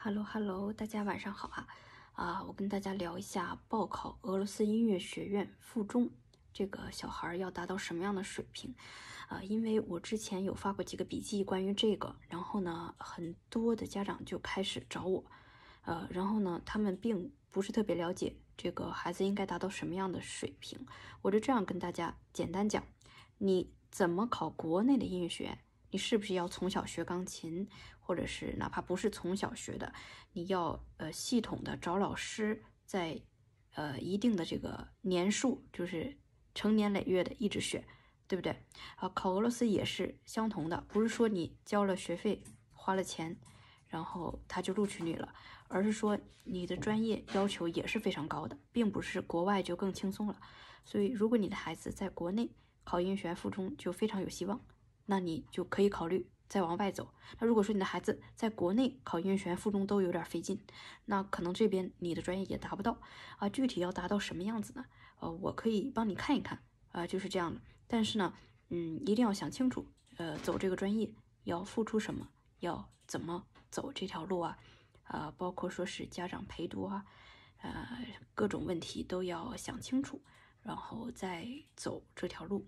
Hello，Hello，大家晚上好啊！啊，我跟大家聊一下报考俄罗斯音乐学院附中，这个小孩要达到什么样的水平？啊，因为我之前有发过几个笔记关于这个，然后呢，很多的家长就开始找我，呃，然后呢，他们并不是特别了解这个孩子应该达到什么样的水平，我就这样跟大家简单讲，你怎么考国内的音乐学？院，你是不是要从小学钢琴，或者是哪怕不是从小学的，你要呃系统的找老师，在呃一定的这个年数，就是成年累月的一直学，对不对？啊，考俄罗斯也是相同的，不是说你交了学费花了钱，然后他就录取你了，而是说你的专业要求也是非常高的，并不是国外就更轻松了。所以，如果你的孩子在国内考音乐附中，就非常有希望。那你就可以考虑再往外走。那如果说你的孩子在国内考音乐学院附中都有点费劲，那可能这边你的专业也达不到啊。具体要达到什么样子呢？呃，我可以帮你看一看啊，就是这样的。但是呢，嗯，一定要想清楚，呃，走这个专业要付出什么，要怎么走这条路啊，啊，包括说是家长陪读啊，呃，各种问题都要想清楚，然后再走这条路。